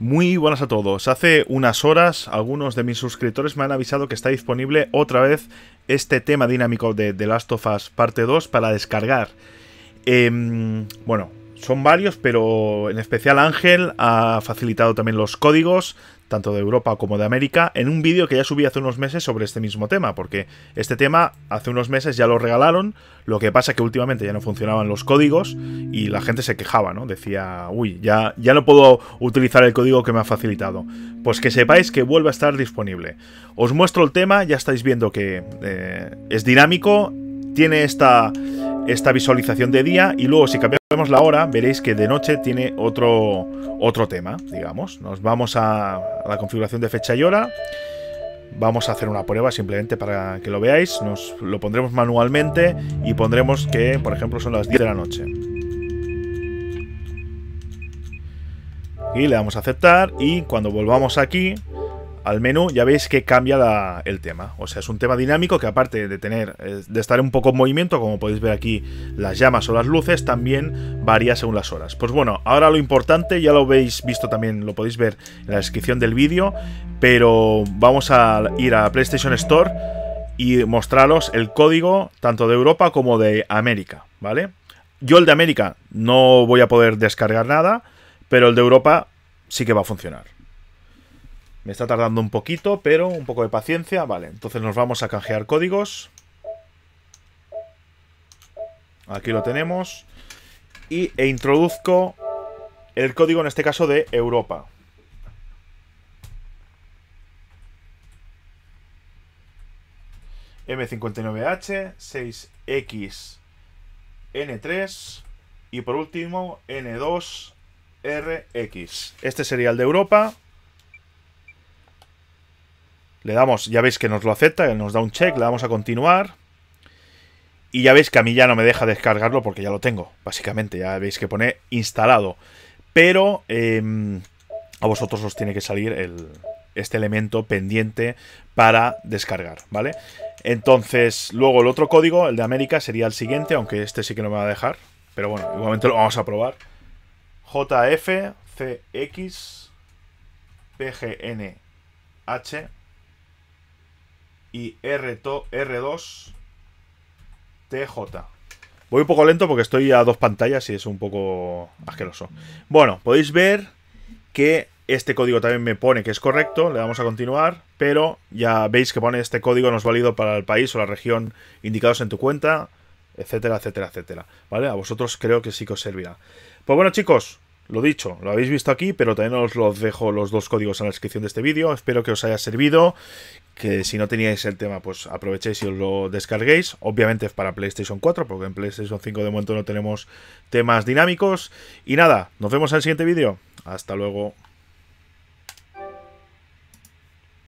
Muy buenas a todos. Hace unas horas algunos de mis suscriptores me han avisado que está disponible otra vez este tema dinámico de The Last of Us Parte 2 para descargar. Em, bueno, son varios, pero en especial Ángel ha facilitado también los códigos tanto de Europa como de América, en un vídeo que ya subí hace unos meses sobre este mismo tema, porque este tema hace unos meses ya lo regalaron, lo que pasa que últimamente ya no funcionaban los códigos y la gente se quejaba, ¿no? Decía, uy, ya, ya no puedo utilizar el código que me ha facilitado. Pues que sepáis que vuelve a estar disponible. Os muestro el tema, ya estáis viendo que eh, es dinámico, tiene esta esta visualización de día y luego si cambiamos la hora veréis que de noche tiene otro, otro tema, digamos. Nos vamos a, la configuración de fecha y hora. Vamos a hacer una prueba simplemente para que lo veáis. Nos lo pondremos manualmente y pondremos que, por ejemplo, son las 10 de la noche. Y le damos a aceptar y cuando volvamos aquí al menú, ya veis que cambia el tema. O sea, es un tema dinámico que aparte de tener, eh, de estar un poco en movimiento, como podéis ver aquí, las llamas o las luces, también varía según las horas. Pues bueno, ahora lo importante, ya lo habéis visto también, lo podéis ver en la descripción del vídeo, pero vamos a ir a PlayStation Store y mostraros el código tanto de Europa como de América, ¿vale? Yo el de América no voy a poder descargar nada, pero el de Europa sí que va a funcionar. Me está tardando un poquito, pero un poco de paciencia. Vale, entonces nos vamos a canjear códigos. Aquí lo tenemos. Y, e introduzco el código, en este caso, de Europa. M59H, 6X, N3 y por último N2RX. Este sería el de Europa. Le damos, ya veis que nos lo acepta, nos da un check, le damos a continuar. Y ya veis que a mí ya no me deja descargarlo porque ya lo tengo, básicamente. Ya veis que pone instalado. Pero em, a vosotros os tiene que salir este elemento pendiente para descargar, ¿vale? Entonces, luego el otro código, el de América, sería el siguiente, aunque este sí que no me va a dejar. Pero bueno, igualmente lo vamos a probar. JFCXPGNH y R2 TJ. Voy un poco lento porque estoy a dos pantallas y es un poco asqueroso. Bueno, podéis ver que este código también me pone que es correcto, le vamos a continuar, pero ya veis que pone este código no es válido para el país o la región indicados en tu cuenta, etcétera, etcétera, etcétera. ¿Vale? A vosotros creo que sí que os servirá. Pues bueno chicos, lo dicho, lo habéis visto aquí, pero también os los dejo los dos códigos en la descripción de este vídeo. Espero que os haya servido, que si no teníais el tema, pues aprovechéis y os lo descarguéis. Obviamente es para PlayStation 4, porque en PlayStation 5 de momento no tenemos temas dinámicos. Y nada, nos vemos en el siguiente vídeo. Hasta luego.